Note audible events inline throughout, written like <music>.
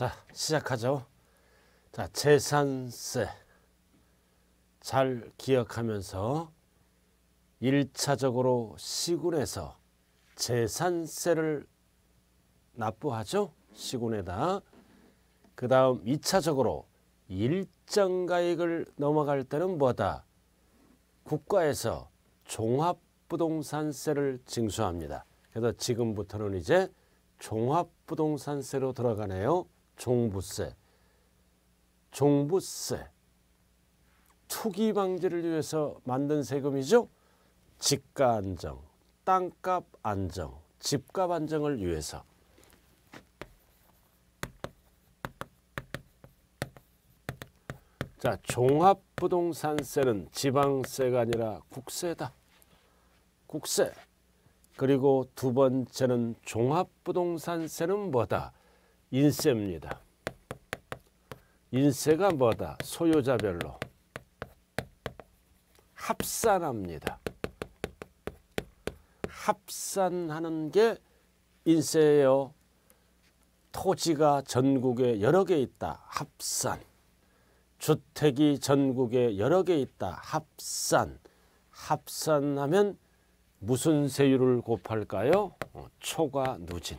자 시작하죠. 자 재산세 잘 기억하면서 1차적으로 시군에서 재산세를 납부하죠. 시군에다. 그 다음 2차적으로 일정가액을 넘어갈 때는 뭐다? 국가에서 종합부동산세를 징수합니다. 그래서 지금부터는 이제 종합부동산세로 들어가네요. 종부세, 종부세, 투기 방지를 위해서 만든 세금이죠. 집가 안정, 땅값 안정, 집값 안정을 위해서 자 종합부동산세는 지방세가 아니라 국세다. 국세. 그리고 두 번째는 종합부동산세는 뭐다? 인세입니다. 인세가 뭐다? 소유자별로 합산합니다. 합산하는 게 인세예요. 토지가 전국에 여러 개 있다. 합산. 주택이 전국에 여러 개 있다. 합산. 합산하면 무슨 세율을 곱할까요? 어, 초과 누진.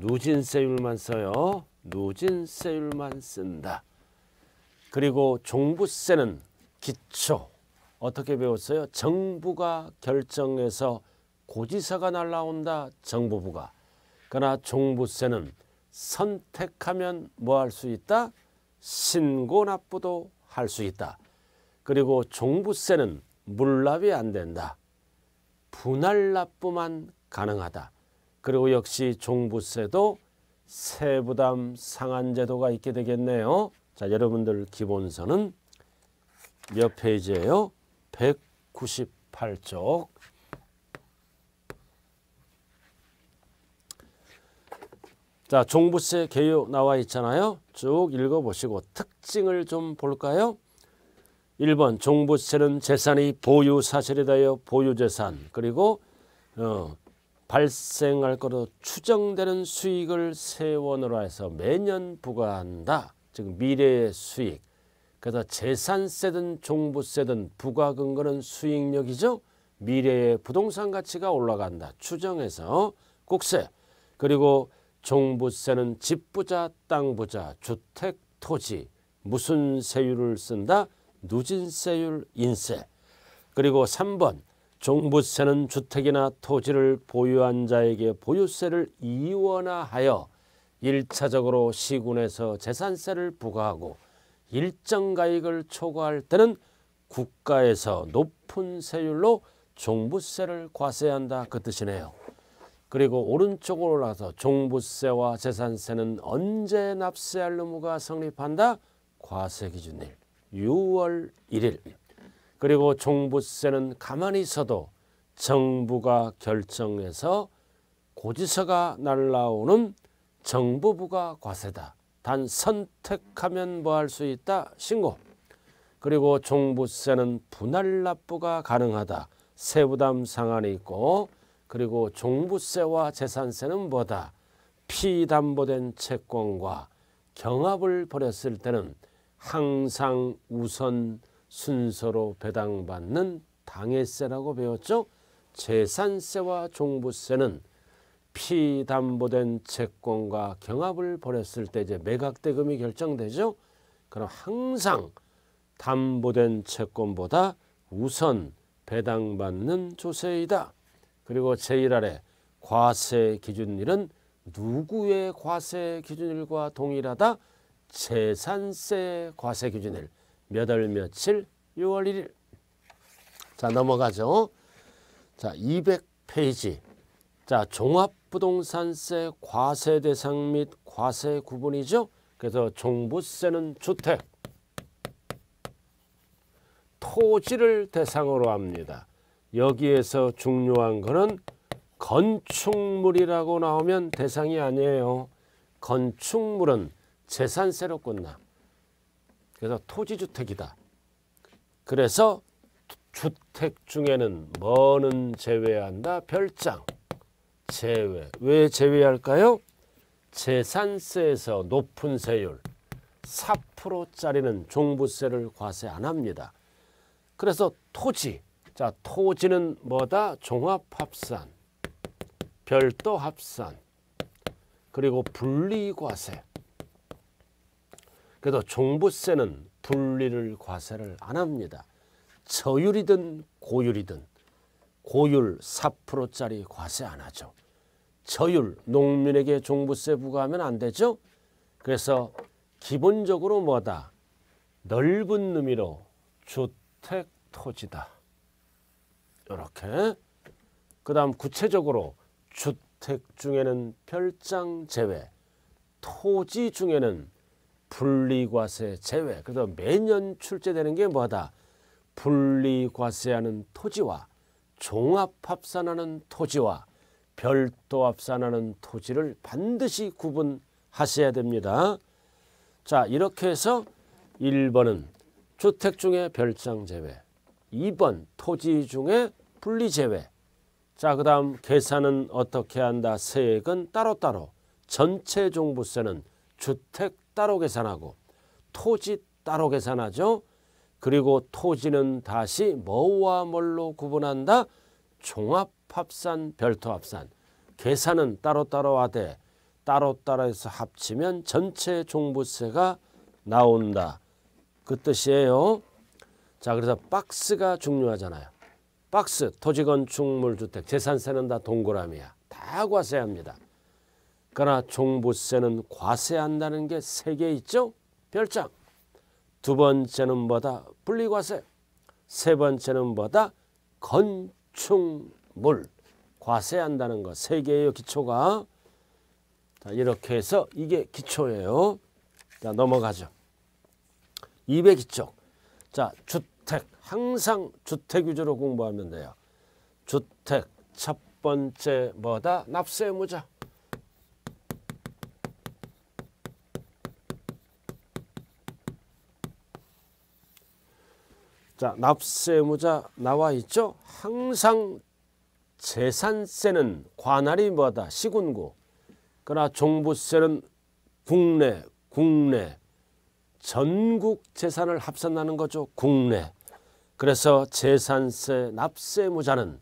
누진세율만 써요. 누진세율만 쓴다. 그리고 종부세는 기초. 어떻게 배웠어요? 정부가 결정해서 고지서가 날라온다. 정부부가. 그러나 종부세는 선택하면 뭐 할 수 있다? 신고 납부도 할 수 있다. 그리고 종부세는 물납이 안 된다. 분할 납부만 가능하다. 그리고 역시 종부세도 세부담 상한 제도가 있게 되겠네요. 자, 여러분들 기본서는 몇 페이지예요? 198쪽. 자, 종부세 개요 나와 있잖아요. 쭉 읽어보시고 특징을 좀 볼까요? 1번 종부세는 재산이 보유 사실에 대하여 보유재산 그리고 어, 발생할 것으로 추정되는 수익을 세원으로 해서 매년 부과한다. 즉 미래의 수익. 그래서 재산세든 종부세든 부과 근거는 수익력이죠. 미래의 부동산 가치가 올라간다. 추정해서 국세 그리고 종부세는 집부자 땅부자 주택 토지 무슨 세율을 쓴다. 누진세율 인세 그리고 3번 종부세는 주택이나 토지를 보유한 자에게 보유세를 이원화하여 일차적으로 시군에서 재산세를 부과하고 일정 가액을 초과할 때는 국가에서 높은 세율로 종부세를 과세한다 그 뜻이네요. 그리고 오른쪽으로 올서 종부세와 재산세는 언제 납세할 의무가 성립한다? 과세기준일 6월 1일. 그리고 종부세는 가만히 있어도 정부가 결정해서 고지서가 날라오는 정부부가 과세다. 단 선택하면 뭐 할 수 있다. 신고. 그리고 종부세는 분할 납부가 가능하다. 세부담 상한이 있고 그리고 종부세와 재산세는 뭐다. 피담보된 채권과 경합을 벌였을 때는 항상 우선 순서로 배당받는 당해세라고 배웠죠. 재산세와 종부세는 피담보된 채권과 경합을 벌였을 때 이제 매각대금이 결정되죠. 그럼 항상 담보된 채권보다 우선 배당받는 조세이다. 그리고 제1아래 과세 기준일은 누구의 과세 기준일과 동일하다? 재산세 과세 기준일. 몇월 며칠? 6월 1일. 자, 넘어가죠. 자, 200페이지. 자, 종합부동산세 과세 대상 및 과세 구분이죠. 그래서 종부세는 주택, 토지를 대상으로 합니다. 여기에서 중요한 거는 건축물이라고 나오면 대상이 아니에요. 건축물은 재산세로 끝나. 그래서 토지주택이다. 그래서 주택 중에는 뭐는 제외한다? 별장, 제외. 왜 제외할까요? 재산세에서 높은 세율 4%짜리는 종부세를 과세 안 합니다. 그래서 토지, 자 토지는 뭐다? 종합합산, 별도합산, 그리고 분리과세. 그래도 종부세는 분리를 과세를 안 합니다. 저율이든 고율이든 고율 4%짜리 과세 안 하죠. 저율 농민에게 종부세 부과하면 안 되죠. 그래서 기본적으로 뭐다 넓은 의미로 주택 토지다. 이렇게 그 다음 구체적으로 주택 중에는 별장 제외 토지 중에는 분리과세 제외. 그래서 매년 출제되는 게뭐다 분리과세하는 토지와 종합합산하는 토지와 별도 합산하는 토지를 반드시 구분하셔야 됩니다. 자 이렇게 해서 1번은 주택 중에 별장 제외 2번 토지 중에 분리 제외 자그 다음 계산은 어떻게 한다 세액은 따로따로 전체 종부세는 주택 따로 계산하고 토지 따로 계산하죠. 그리고 토지는 다시 뭐와 뭘로 구분한다? 종합합산, 별도합산. 계산은 따로따로 하되 따로따로 해서 합치면 전체 종부세가 나온다. 그 뜻이에요. 자 그래서 박스가 중요하잖아요. 박스, 토지건축물주택, 재산세는 다 동그라미야. 다 과세합니다. 그러나 종부세는 과세한다는 게 세 개 있죠. 별장. 두 번째는 뭐다? 분리과세. 세 번째는 뭐다? 건축물. 과세한다는 거. 세 개예요. 기초가. 자, 이렇게 해서 이게 기초예요. 자, 넘어가죠. 200이 쪽. 자, 주택. 항상 주택 위주로 공부하면 돼요. 주택 첫 번째 뭐다? 납세무자. 의 자, 납세무자 나와 있죠? 항상 재산세는 관할이 뭐다? 시군구. 그러나 종부세는 국내, 국내. 전국 재산을 합산하는 거죠. 국내. 그래서 재산세 납세무자는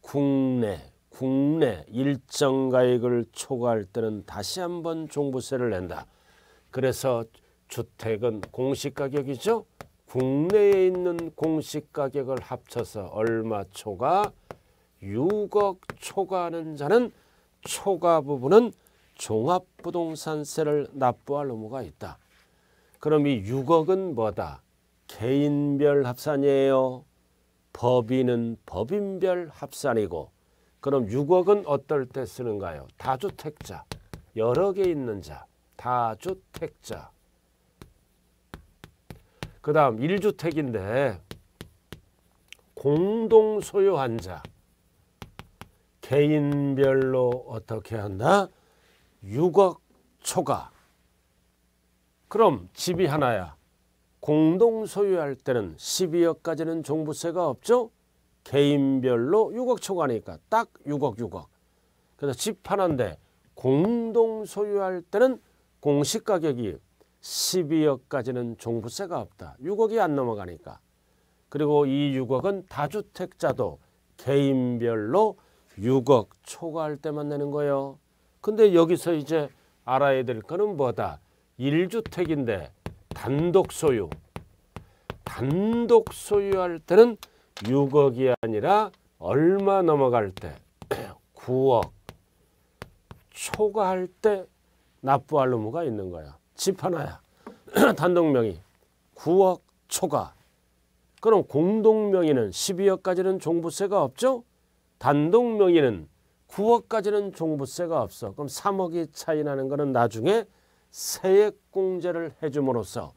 국내, 국내 일정 가액을 초과할 때는 다시 한번 종부세를 낸다. 그래서 주택은 공시가격이죠. 국내에 있는 공식 가격을 합쳐서 얼마 초과 6억 초과하는 자는 초과 부분은 종합부동산세를 납부할 의무가 있다. 그럼 이 6억은 뭐다? 개인별 합산이에요. 법인은 법인별 합산이고 그럼 6억은 어떨 때 쓰는가요? 다주택자, 여러 개 있는 자, 다주택자. 그 다음 1주택인데 공동 소유한 자 개인별로 어떻게 한다? 6억 초과 그럼 집이 하나야 공동 소유할 때는 12억까지는 종부세가 없죠? 개인별로 6억 초과니까 딱 6억 6억 그래서 집 하나인데 공동 소유할 때는 공시가격이 12억까지는 종부세가 없다. 6억이 안 넘어가니까. 그리고 이 6억은 다주택자도 개인별로 6억 초과할 때만 내는 거예요. 근데 여기서 이제 알아야 될 거는 뭐다? 1주택인데 단독 소유. 단독 소유할 때는 6억이 아니라 얼마 넘어갈 때 9억 <clears throat> 초과할 때 납부할 의무가 있는 거야. 집 하나야. <clears throat> 단독명의 9억 초과. 그럼 공동명의는 12억까지는 종부세가 없죠? 단독명의는 9억까지는 종부세가 없어. 그럼 3억이 차이 나는 거는 나중에 세액공제를 해줌으로써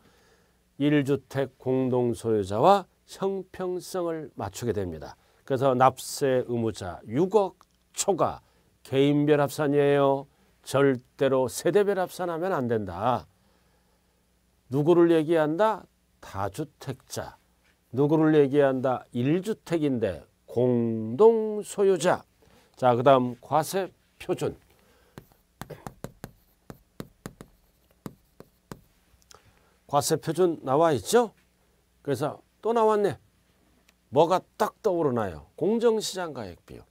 1주택 공동소유자와 형평성을 맞추게 됩니다. 그래서 납세 의무자 6억 초과 개인별 합산이에요. 절대로 세대별합산하면안 된다. 누구를 얘기한다? 다주택자. 누구를 얘기한다? 1주택인데 공동 소유자. 자, 그다음 과세 표준. 과세 표준 나와 있죠? 그래서 또 나왔네. 뭐가 딱 떠오르나요? 공정시장 가액 비율.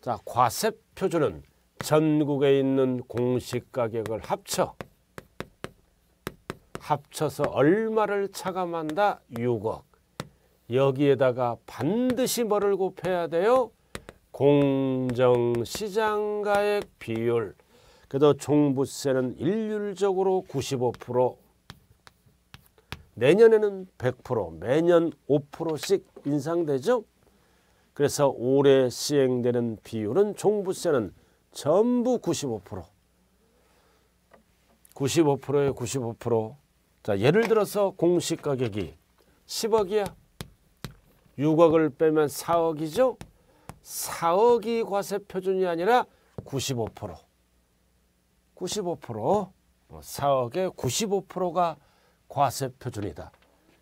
자, 과세 표준은 전국에 있는 공식 가격을 합쳐 합쳐서 얼마를 차감한다? 6억. 여기에다가 반드시 뭐를 곱해야 돼요? 공정시장가액 비율. 그래서 종부세는 일률적으로 95% 내년에는 100% 매년 5%씩 인상되죠. 그래서 올해 시행되는 비율은 종부세는 전부 95% 95%에 95%. 자, 예를 들어서 공시 가격이 10억이야. 6억을 빼면 4억이죠. 4억이 과세 표준이 아니라 95%. 95% 4억의 95%가 과세 표준이다.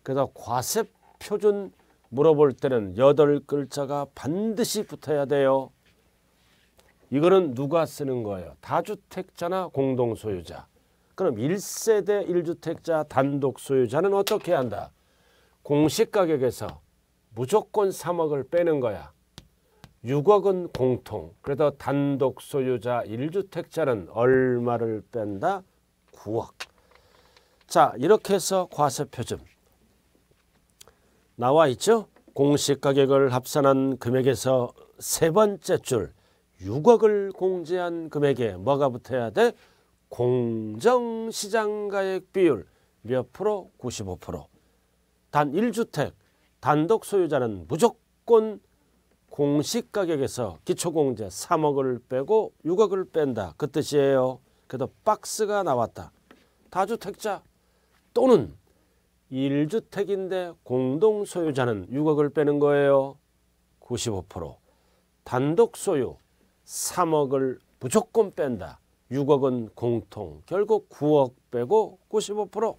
그래서 과세 표준 물어볼 때는 여 글자가 반드시 붙어야 돼요. 이거는 누가 쓰는 거예요? 다주택자나 공동소유자. 그럼 1세대 1주택자 단독 소유자는 어떻게 한다? 공시가격에서 무조건 3억을 빼는 거야. 6억은 공통. 그래서 단독 소유자 1주택자는 얼마를 뺀다? 9억. 자 이렇게 해서 과세표준 나와 있죠? 공시가격을 합산한 금액에서 세 번째 줄 6억을 공제한 금액에 뭐가 붙어야 돼? 공정시장가액 비율 몇 프로? 95%. 단 1주택 단독 소유자는 무조건 공시가격에서 기초공제 3억을 빼고 6억을 뺀다. 그 뜻이에요. 그래도 박스가 나왔다. 다주택자 또는 1주택인데 공동소유자는 6억을 빼는 거예요. 95% 단독 소유 3억을 무조건 뺀다. 6억은 공통. 결국 9억 빼고 95%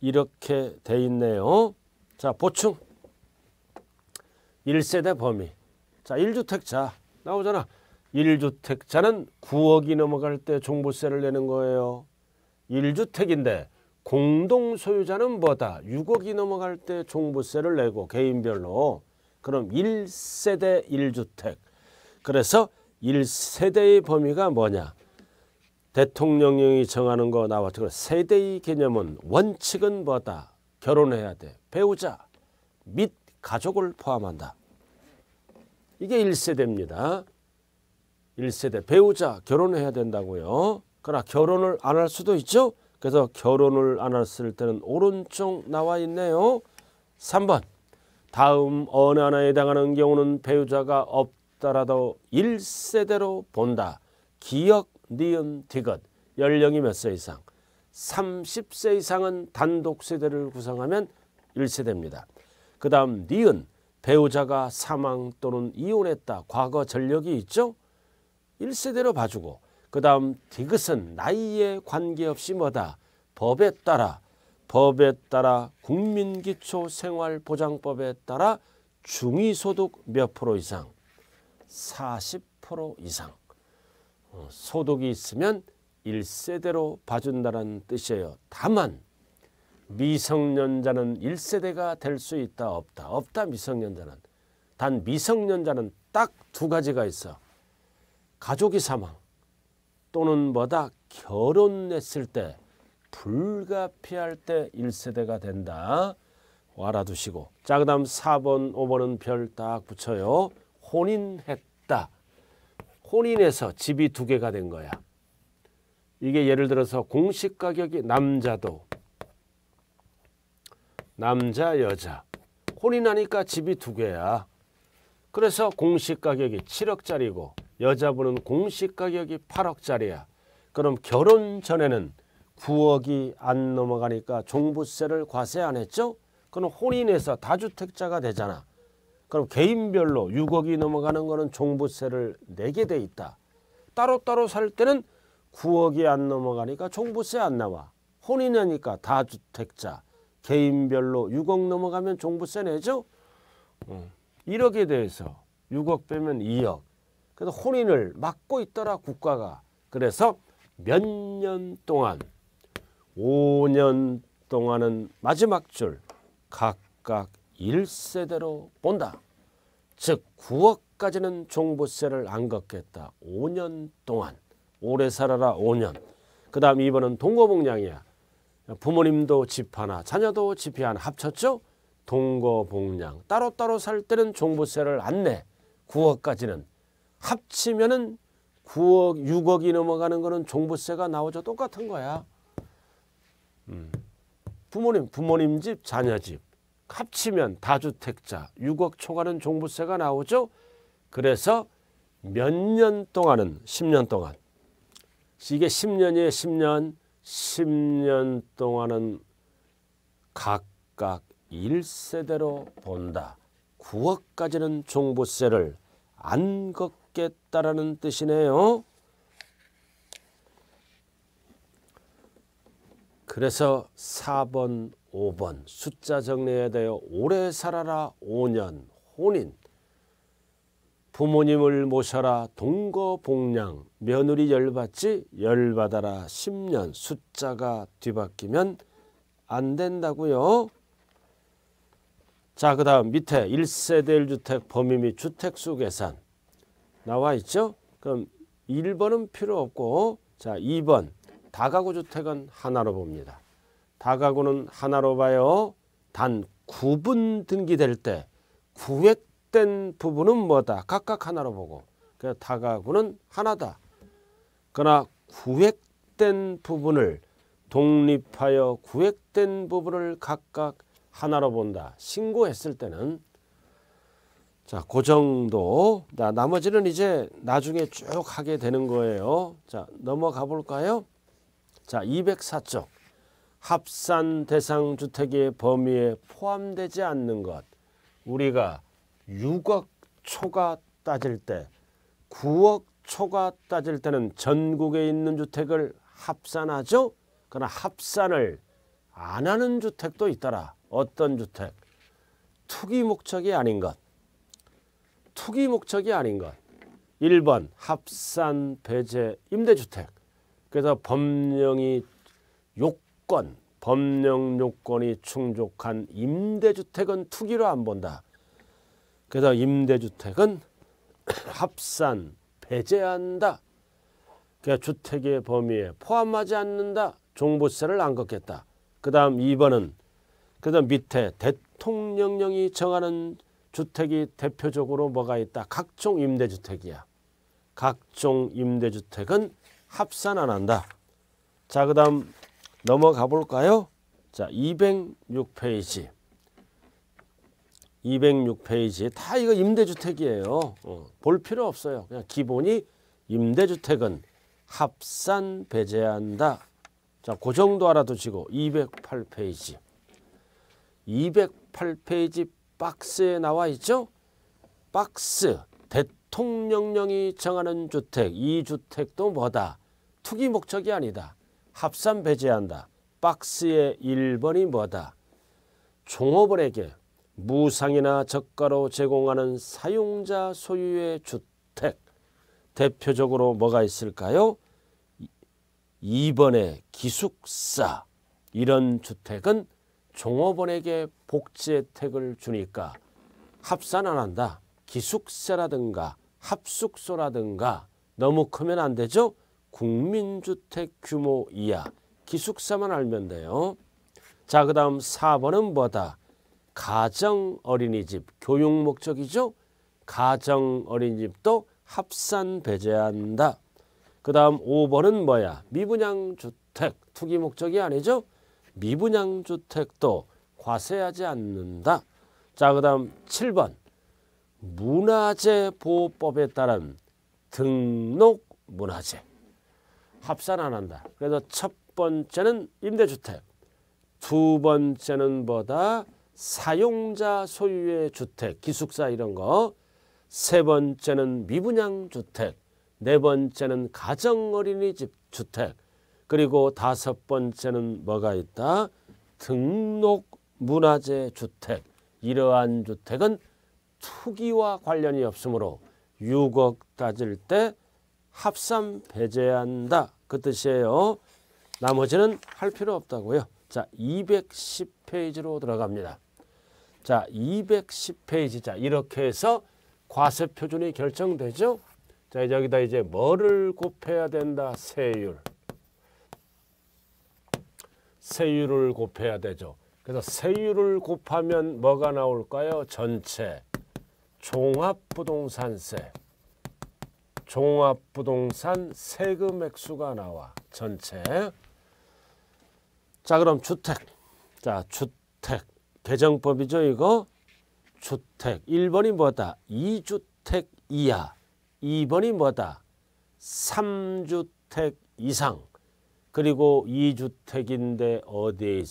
이렇게 돼 있네요. 자 보충 1세대 범위 자 1주택자 나오잖아. 1주택자는 9억이 넘어갈 때 종부세를 내는 거예요. 1주택인데 공동소유자는 뭐다? 6억이 넘어갈 때 종부세를 내고 개인별로 그럼 1세대 1주택 그래서 1세대의 범위가 뭐냐. 대통령령이 정하는 거 나와 같 세대의 개념은 원칙은 뭐다. 결혼해야 돼. 배우자 및 가족을 포함한다. 이게 1세대입니다. 1세대 배우자 결혼해야 된다고요. 그러나 결혼을 안 할 수도 있죠. 그래서 결혼을 안 했을 때는 오른쪽 나와 있네요. 3번 다음 어느 하나에 해당하는 경우는 배우자가 없 없더라도 1세대로 본다. 기역, 니은, 디귿 연령이 몇 세 이상 30세 이상은 단독 세대를 구성하면 1세대입니다. 그 다음 니은 배우자가 사망 또는 이혼했다 과거 전력이 있죠. 1세대로 봐주고 그 다음 디귿은 나이에 관계없이 뭐다 법에 따라 법에 따라 국민기초생활보장법에 따라 중위소득 몇 프로 이상 40% 이상 어, 소득이 있으면 1세대로 봐준다는 뜻이에요. 다만 미성년자는 1세대가 될 수 있다 없다 없다 미성년자는 단 미성년자는 딱 두 가지가 있어 가족이 사망 또는 뭐다 결혼했을 때 불가피할 때 1세대가 된다 알아두시고 자그 다음 4번 5번은 별 딱 붙여요 혼인했다. 혼인해서 집이 두 개가 된 거야. 이게 예를 들어서 공식 가격이 남자도 남자 여자 혼인하니까 집이 두 개야. 그래서 공식 가격이 7억짜리고 여자분은 공식 가격이 8억짜리야. 그럼 결혼 전에는 9억이 안 넘어가니까 종부세를 과세 안 했죠? 그건 혼인해서 다주택자가 되잖아. 그럼 개인별로 6억이 넘어가는 거는 종부세를 내게 돼 있다. 따로따로 살 때는 9억이 안 넘어가니까 종부세 안 나와. 혼인이니까 다주택자 개인별로 6억 넘어가면 종부세 내죠. 1억에 어, 대해서 6억 빼면 2억. 그래서 혼인을 막고 있더라 국가가. 그래서 몇 년 동안 5년 동안은 마지막 줄 각각 1세대로 본다. 즉 9억까지는 종부세를 안 걷겠다. 5년 동안 오래 살아라 5년. 그 다음 2번은 동거복양이야 부모님도 집 하나 자녀도 집 하나 합쳤죠? 동거복양 따로따로 살 때는 종부세를 안 내. 9억까지는. 합치면 은 9억 6억이 넘어가는 거는 종부세가 나오죠. 똑같은 거야. 음. 부모님 부모님 집 자녀 집 합치면 다주택자 6억 초과는 종부세가 나오죠. 그래서 몇 년 동안은 10년 동안 이게 10년이에요. 10년 10년 동안은 각각 1세대로 본다. 9억까지는 종부세를 안 걷겠다라는 뜻이네요. 그래서 4번 5번 숫자 정리해야 돼요. 오래 살아라 5년 혼인 부모님을 모셔라 동거복량 며느리 열받지 열받아라 10년 숫자가 뒤바뀌면 안 된다고요. 자, 그 다음 밑에 1세대 1주택 범위 및 주택수 계산 나와 있죠? 그럼 1번은 필요 없고 자, 2번 다가구 주택은 하나로 봅니다. 다가구는 하나로 봐요. 단 구분 등기될 때 구획된 부분은 뭐다? 각각 하나로 보고. 그래서 다가구는 하나다. 그러나 구획된 부분을 독립하여 구획된 부분을 각각 하나로 본다. 신고했을 때는 자, 그 정도. 자, 나머지는 이제 나중에 쭉 하게 되는 거예요. 자, 넘어가 볼까요? 자, 204쪽. 합산 대상 주택의 범위에 포함되지 않는 것 우리가 6억 초가 따질 때 9억 초가 따질 때는 전국에 있는 주택을 합산하죠. 그러나 합산을 안 하는 주택도 있더라. 어떤 주택? 투기 목적이 아닌 것. 투기 목적이 아닌 것. 1번 합산 배제 임대주택. 그래서 법령이 욕 요건, 법령 요건이 충족한 임대주택은 투기로 안 본다. 그래서 임대주택은 <clears throat> 합산, 배제한다. 그 주택의 범위에 포함하지 않는다. 종부세를 안 걷겠다. 그 다음 2번은 그 다음 밑에 대통령령이 정하는 주택이 대표적으로 뭐가 있다. 각종 임대주택이야. 각종 임대주택은 합산 안 한다. 자, 그 다음 넘어가 볼까요? 자, 206페이지. 206페이지. 다 이거 임대주택이에요. 어, 볼 필요 없어요. 그냥 기본이 임대주택은 합산 배제한다. 자, 그 정도 알아두시고 208페이지. 208페이지 박스에 나와 있죠? 박스 대통령령이 정하는 주택 이 주택도 뭐다? 투기 목적이 아니다. 합산 배제한다. 박스의 1번이 뭐다? 종업원에게 무상이나 저가로 제공하는 사용자 소유의 주택. 대표적으로 뭐가 있을까요? 2번의 기숙사. 이런 주택은 종업원에게 복지 혜택을 주니까 합산 안 한다. 기숙사라든가 합숙소라든가 너무 크면 안 되죠? 국민주택 규모 이하 기숙사만 알면 돼요. 자, 그 다음 4번은 뭐다? 가정 어린이집, 교육 목적이죠? 가정 어린이집도 합산 배제한다. 그 다음 5번은 뭐야? 미분양 주택, 투기 목적이 아니죠? 미분양 주택도 과세하지 않는다. 자, 그 다음 7번. 문화재 보호법에 따른 등록 문화재. 합산 안 한다. 그래서 첫 번째는 임대주택, 두 번째는 뭐다? 사용자 소유의 주택, 기숙사 이런 거, 세 번째는 미분양 주택, 네 번째는 가정 어린이집 주택, 그리고 다섯 번째는 뭐가 있다? 등록 문화재 주택. 이러한 주택은 투기와 관련이 없으므로 6억 따질 때 합산 배제한다. 그 뜻이에요. 나머지는 할 필요 없다고요. 자, 210페이지로 들어갑니다. 자, 210페이지. 자, 이렇게 해서 과세 표준이 결정되죠. 자, 이제 여기다 이제 뭐를 곱해야 된다? 세율. 세율을 곱해야 되죠. 그래서 세율을 곱하면 뭐가 나올까요? 전체 종합부동산세. 종합부동산 세금 액수가 나와 전체 자 그럼 주택 자 주택 개정법이죠 이거 주택 1번이 뭐다 2주택 이하 2번이 뭐다 3주택 이상 그리고 2주택인데 어디에 있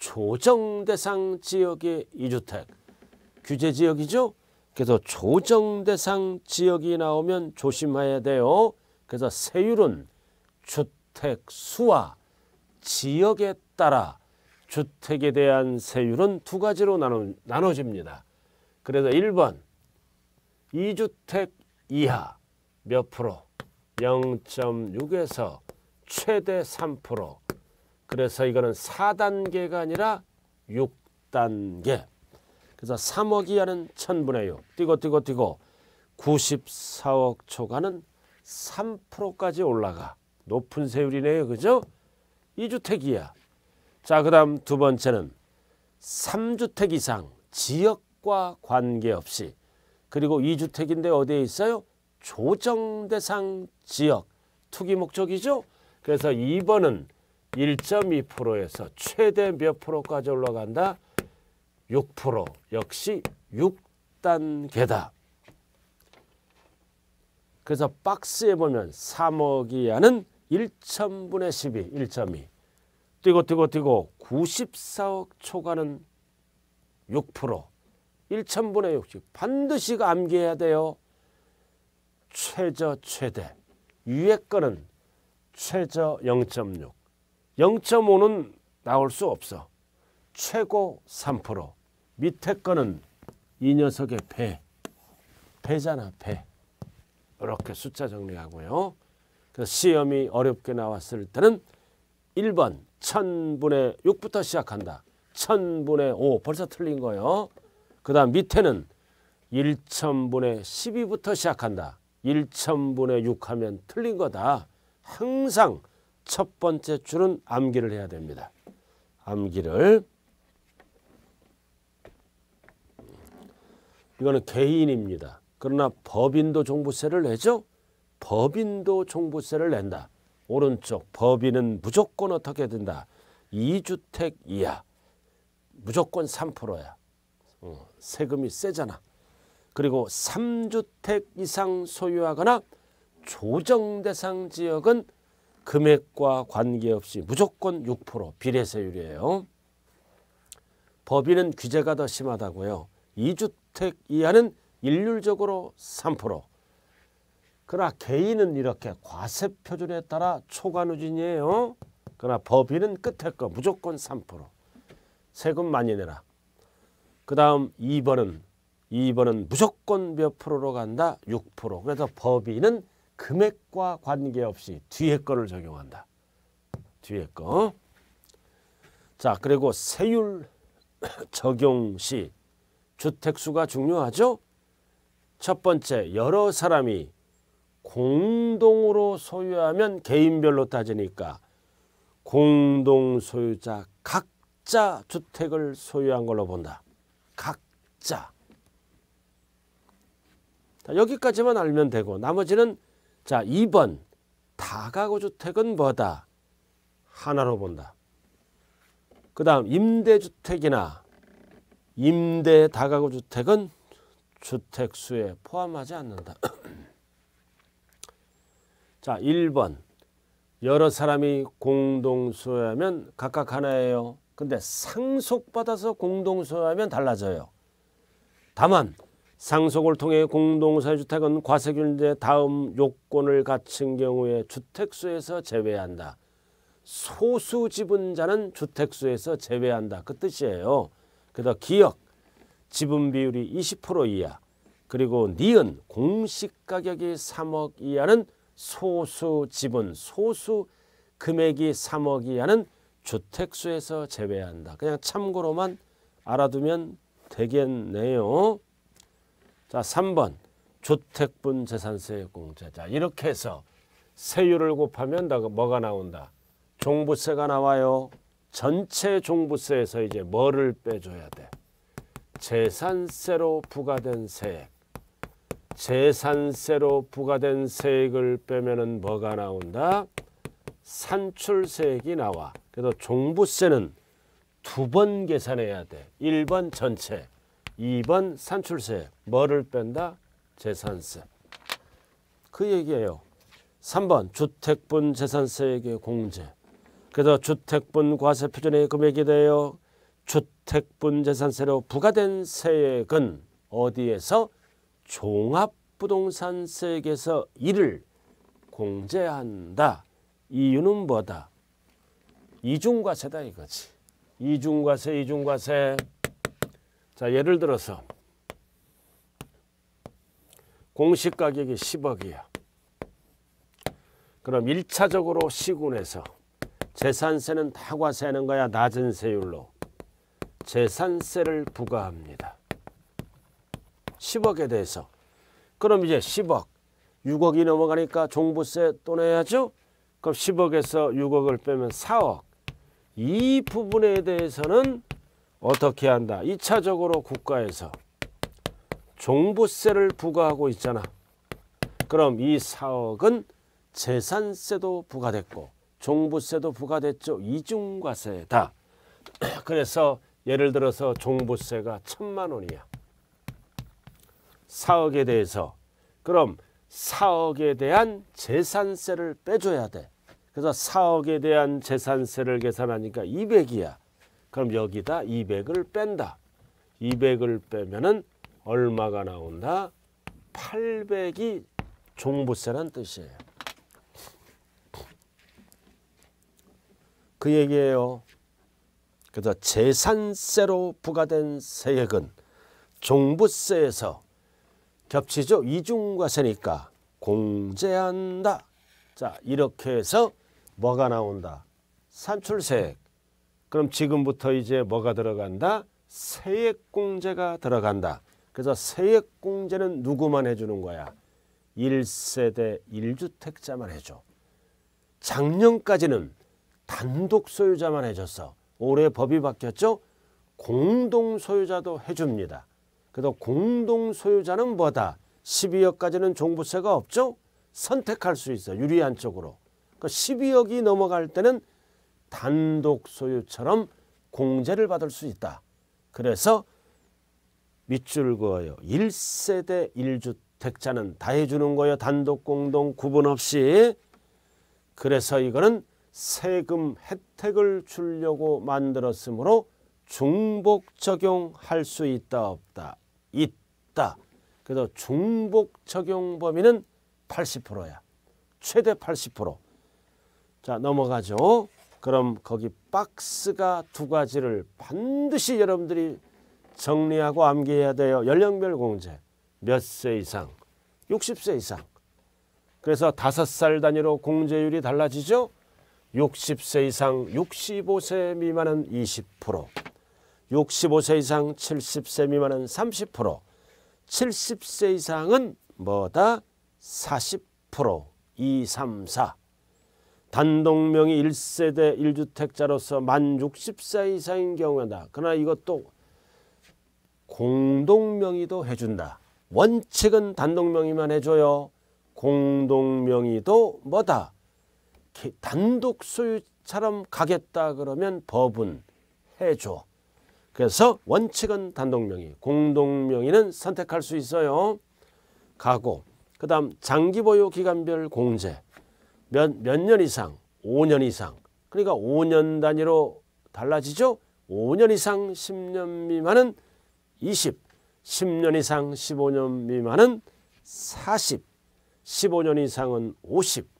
조정대상 지역의 2주택 규제지역이죠 그래서 조정 대상 지역이 나오면 조심해야 돼요. 그래서 세율은 주택 수와 지역에 따라 주택에 대한 세율은 두 가지로 나눠, 집니다 그래서 1번 2주택 이하 몇 프로 0.6에서 최대 3% 그래서 이거는 4단계가 아니라 6단계 그래서 3억이 하는 1000분의 6 뛰고 뛰고 뛰고 94억 초과는 3%까지 올라가 높은 세율이네요. 그죠? 2주택이야. 자, 그 다음 두 번째는 3주택 이상 지역과 관계없이 그리고 2주택인데 어디에 있어요? 조정대상 지역 투기 목적이죠. 그래서 2번은 1.2%에서 최대 몇 프로까지 올라간다? 6% 역시 6단계다. 그래서 박스에 보면 3억이하는 1천분의 12, 1.2 뛰고 뛰고 뛰고 94억 초과는 6% 1천분의 60 반드시 암기해야 돼요. 최저 최대 위에 거는 최저 0.6 0.5는 나올 수 없어. 최고 3%. 밑에 거는 이 녀석의 배. 배잖아, 배. 이렇게 숫자 정리하고요. 그 시험이 어렵게 나왔을 때는 1번 1000분의 6부터 시작한다. 1000분의 5 벌써 틀린 거예요. 그 다음 밑에는 1000분의 12부터 시작한다. 1000분의 6 하면 틀린 거다. 항상 첫 번째 줄은 암기를 해야 됩니다. 암기를 이거는 개인입니다. 그러나 법인도 종부세를 내죠. 법인도 종부세를 낸다. 오른쪽 법인은 무조건 어떻게 된다. 2주택 이하 무조건 3%야. 어, 세금이 세잖아. 그리고 3주택 이상 소유하거나 조정 대상 지역은 금액과 관계없이 무조건 6% 비례세율이에요. 법인은 규제가 더 심하다고요. 2주택 이하는 일률적으로 3%. 그러나 개인은 이렇게 과세 표준에 따라 초과 누진이에요. 그러나 법인은 끝에 거 무조건 3%. 세금 많이 내라. 그 다음 2번은 2번은 무조건 몇 프로로 간다? 6%. 그래서 법인은 금액과 관계없이 뒤에 거를 적용한다. 뒤에 거. 자 그리고 세율 적용 시 주택수가 중요하죠? 첫 번째, 여러 사람이 공동으로 소유하면 개인별로 따지니까 공동 소유자 각자 주택을 소유한 걸로 본다. 각자. 여기까지만 알면 되고 나머지는 자 2번 다가구주택은 뭐다? 하나로 본다. 그 다음 임대주택이나 임대 다가구 주택은 주택 수에 포함하지 않는다. <clears throat> 자, 1번. 여러 사람이 공동 소유하면 각각 하나예요. 근데 상속받아서 공동 소유하면 달라져요. 다만 상속을 통해 공동사유주택은 과세균제 다음 요건을 갖춘 경우에 주택수에서 제외한다. 소수 지분자는 주택수에서 제외한다. 그 뜻이에요. 그다음 기역 지분 비율이 20% 이하 그리고 니은 공식가격이 3억 이하는 소수 지분 소수 금액이 3억 이하는 주택수에서 제외한다. 그냥 참고로만 알아두면 되겠네요. 자 3번 주택분 재산세 공제 자 이렇게 해서 세율을 곱하면 뭐가 나온다. 종부세가 나와요. 전체 종부세에서 이제 뭐를 빼줘야 돼? 재산세로 부과된 세액. 재산세로 부과된 세액을 빼면은 뭐가 나온다? 산출세액이 나와. 그래서 종부세는 두 번 계산해야 돼. 1번 전체, 2번 산출세. 뭐를 뺀다? 재산세. 그 얘기예요. 3번 주택분 재산세액의 공제. 그래서 주택분 과세 표준의 금액에 대하여 주택분 재산세로 부과된 세액은 어디에서 종합부동산 세액에서 이를 공제한다. 이유는 뭐다? 이중과세다 이거지. 이중과세, 이중과세. 자, 예를 들어서 공시가격이 10억이야. 그럼 1차적으로 시군에서 재산세는 타과세는 거야 낮은 세율로 재산세를 부과합니다. 10억에 대해서 그럼 이제 10억 6억이 넘어가니까 종부세 또 내야죠. 그럼 10억에서 6억을 빼면 4억 이 부분에 대해서는 어떻게 한다. 2차적으로 국가에서 종부세를 부과하고 있잖아. 그럼 이 4억은 재산세도 부과됐고 종부세도 부과됐죠. 이중과세다. <clears throat> 그래서 예를 들어서 종부세가 천만 원이야. 사억에 대해서 그럼 사억에 대한 재산세를 빼줘야 돼. 그래서 사억에 대한 재산세를 계산하니까 이백이야 그럼 여기다 이백을 뺀다. 이백을 빼면은 얼마가 나온다? 팔백이 종부세란 뜻이에요. 그 얘기예요. 그래서 재산세로 부과된 세액은 종부세에서 겹치죠. 이중과세니까 공제한다. 자 이렇게 해서 뭐가 나온다. 산출세액. 그럼 지금부터 이제 뭐가 들어간다. 세액공제가 들어간다. 그래서 세액공제는 누구만 해주는 거야. 1세대 1주택자만 해줘. 작년까지는 단독 소유자만 해줬어. 올해 법이 바뀌었죠? 공동 소유자도 해줍니다. 그래서 공동 소유자는 뭐다? 12억까지는 종부세가 없죠? 선택할 수 있어 유리한 쪽으로. 12억이 그러니까 넘어갈 때는 단독 소유처럼 공제를 받을 수 있다. 그래서 밑줄 그어요. 1세대 1주택자는 다 해주는 거예요. 단독 공동 구분 없이. 그래서 이거는 세금 혜택을 주려고 만들었으므로 중복 적용할 수 있다 없다 있다 그래서 중복 적용 범위는 80%야 최대 80%자 넘어가죠 그럼 거기 박스가 두 가지를 반드시 여러분들이 정리하고 암기해야 돼요 연령별 공제 몇 세 이상 60세 이상 그래서 다살 단위로 공제율이 달라지죠 60세 이상 65세 미만은 20%, 65세 이상 70세 미만은 30%, 70세 이상은 뭐다? 40%, 2, 3, 4. 단독명이 1세대 1주택자로서 만 60세 이상인 경우다. 그러나 이것도 공동명의도 해준다. 원칙은 단독명의만 해줘요. 공동명의도 뭐다? 단독 소유처럼 가겠다 그러면 법은 해줘. 그래서 원칙은 단독명의, 공동명의는 선택할 수 있어요. 가고 그 다음 장기보유 기간별 공제 몇 년 이상 5년 이상 그러니까 5년 단위로 달라지죠. 5년 이상 10년 미만은 20 10년 이상 15년 미만은 40 15년 이상은 50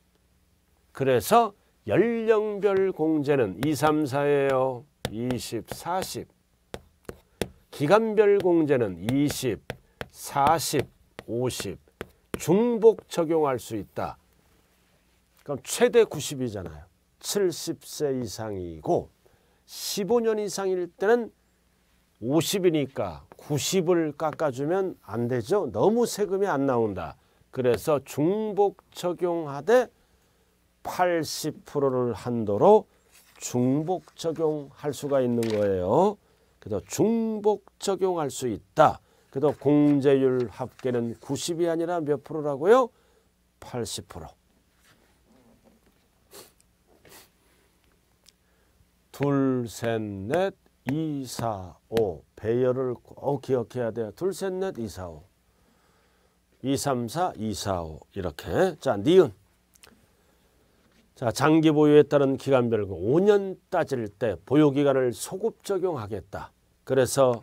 그래서 연령별 공제는 2, 3, 4예요. 20, 40. 기간별 공제는 20, 40, 50. 중복 적용할 수 있다. 그럼 최대 90이잖아요. 70세 이상이고 15년 이상일 때는 50이니까 90을 깎아주면 안 되죠. 너무 세금이 안 나온다. 그래서 중복 적용하되 80%를 한도로 중복 적용할 수가 있는 거예요. 그래서 중복 적용할 수 있다. 그래서 공제율 합계는 90이 아니라 몇 프로라고요? 80%. 둘, 셋, 넷, 2, 4, 5. 배열을 꼭 기억해야 돼요. 둘, 셋, 넷, 2, 4, 5. 2, 3, 4, 2, 4, 5. 이렇게. 자, 니은. 자, 장기 보유에 따른 기간별 5년 따질 때 보유 기간을 소급 적용하겠다. 그래서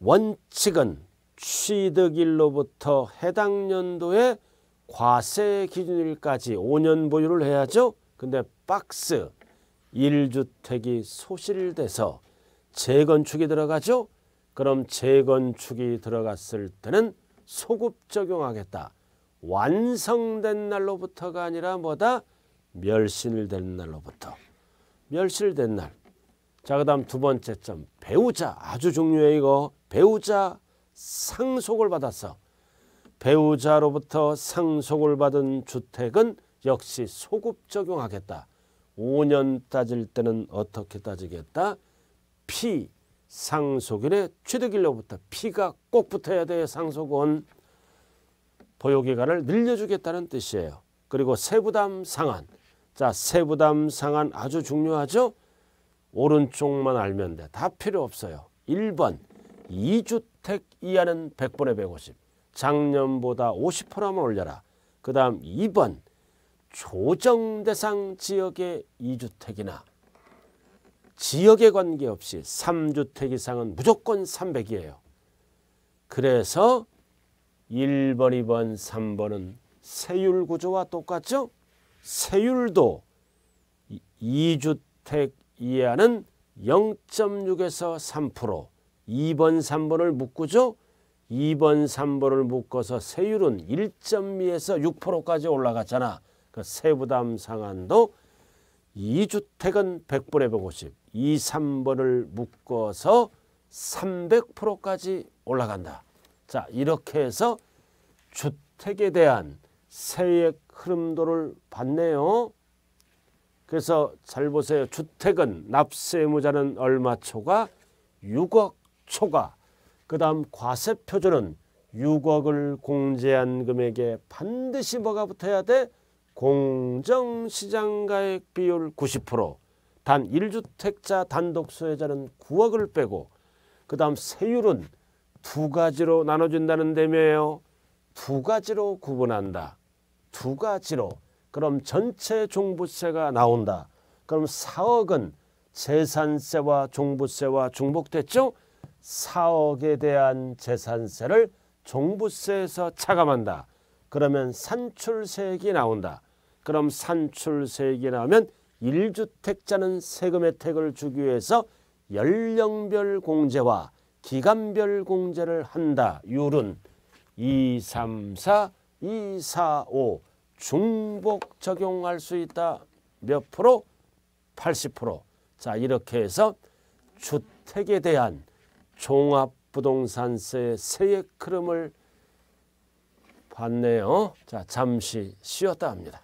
원칙은 취득일로부터 해당 연도의 과세 기준일까지 5년 보유를 해야죠. 근데 박스 1주택이 소실돼서 재건축이 들어가죠. 그럼 재건축이 들어갔을 때는 소급 적용하겠다. 완성된 날로부터가 아니라 뭐다? 멸실된 날로부터 멸실된 날. 자, 그다음 두 번째 점. 배우자 아주 중요해 이거. 배우자 상속을 받았어. 배우자로부터 상속을 받은 주택은 역시 소급 적용하겠다. 5년 따질 때는 어떻게 따지겠다? 피 상속인의 취득일로부터 피가 꼭 붙어야 돼 상속은 보유기간을 늘려주겠다는 뜻이에요. 그리고 세부담 상한 자, 세부담 상한 아주 중요하죠? 오른쪽만 알면 돼. 다 필요 없어요. 1번 2주택 이하는 100분의 150. 작년보다 50%만 올려라. 그 다음 2번 조정대상 지역의 2주택이나 지역에 관계없이 3주택 이상은 무조건 300이에요. 그래서 1번, 2번, 3번은 세율 구조와 똑같죠? 세율도 2주택 이하는 0.6에서 3%, 2번, 3번을 묶고죠. 2번, 3번을 묶어서 세율은 1.2에서 6%까지 올라갔잖아. 그 세부담 상한도 2주택은 100분의 150, 2, 3번을 묶어서 300%까지 올라간다. 자, 이렇게 해서 주택에 대한 세액 흐름도를 봤네요. 그래서 잘 보세요. 주택은 납세 무자는 얼마 초과? 6억 초과. 그 다음 과세표준은 6억을 공제한 금액에 반드시 뭐가 붙어야 돼? 공정시장가액 비율 90%. 단 1주택자 단독 소유자는 9억을 빼고 그 다음 세율은 두 가지로 나눠준다는 데며요. 두 가지로 구분한다. 두 가지로 그럼 전체 종부세가 나온다. 그럼 4억은 재산세와 종부세와 중복됐죠? 4억에 대한 재산세를 종부세에서 차감한다. 그러면 산출세액이 나온다. 그럼 산출세액이 나오면 1주택자는 세금 혜택을 주기 위해서 연령별 공제와 기간별 공제를 한다. 율은 2, 3, 4, 2, 4, 5 중복 적용할 수 있다. 몇 프로? 80%. 자 이렇게 해서 주택에 대한 종합부동산세 세액 흐름을 봤네요. 자 잠시 쉬었다 합니다.